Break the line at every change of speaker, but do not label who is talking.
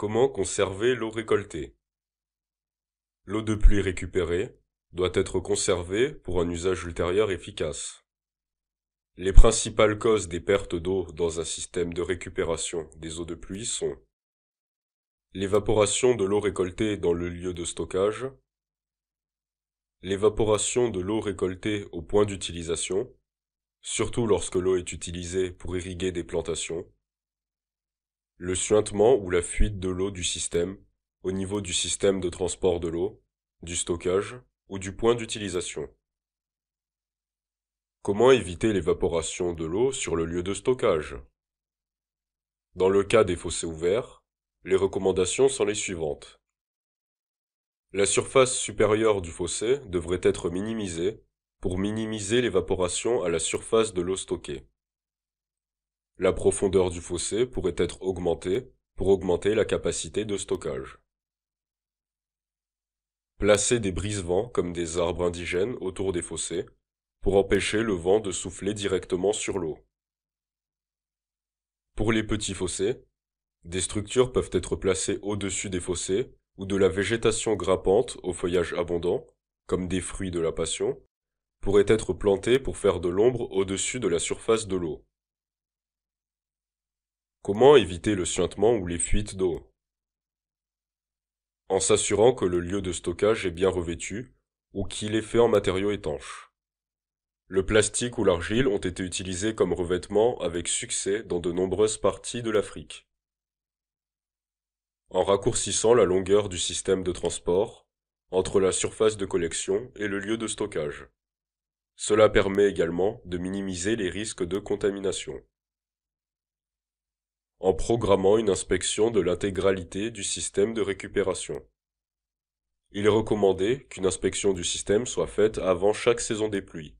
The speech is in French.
Comment conserver l'eau récoltée L'eau de pluie récupérée doit être conservée pour un usage ultérieur efficace. Les principales causes des pertes d'eau dans un système de récupération des eaux de pluie sont l'évaporation de l'eau récoltée dans le lieu de stockage, l'évaporation de l'eau récoltée au point d'utilisation, surtout lorsque l'eau est utilisée pour irriguer des plantations, le suintement ou la fuite de l'eau du système, au niveau du système de transport de l'eau, du stockage ou du point d'utilisation. Comment éviter l'évaporation de l'eau sur le lieu de stockage Dans le cas des fossés ouverts, les recommandations sont les suivantes. La surface supérieure du fossé devrait être minimisée pour minimiser l'évaporation à la surface de l'eau stockée. La profondeur du fossé pourrait être augmentée pour augmenter la capacité de stockage. Placer des brise-vents comme des arbres indigènes autour des fossés pour empêcher le vent de souffler directement sur l'eau. Pour les petits fossés, des structures peuvent être placées au-dessus des fossés ou de la végétation grappante au feuillage abondant, comme des fruits de la passion, pourraient être plantés pour faire de l'ombre au-dessus de la surface de l'eau. Comment éviter le suintement ou les fuites d'eau En s'assurant que le lieu de stockage est bien revêtu ou qu'il est fait en matériaux étanches. Le plastique ou l'argile ont été utilisés comme revêtement avec succès dans de nombreuses parties de l'Afrique. En raccourcissant la longueur du système de transport entre la surface de collection et le lieu de stockage. Cela permet également de minimiser les risques de contamination en programmant une inspection de l'intégralité du système de récupération. Il est recommandé qu'une inspection du système soit faite avant chaque saison des pluies,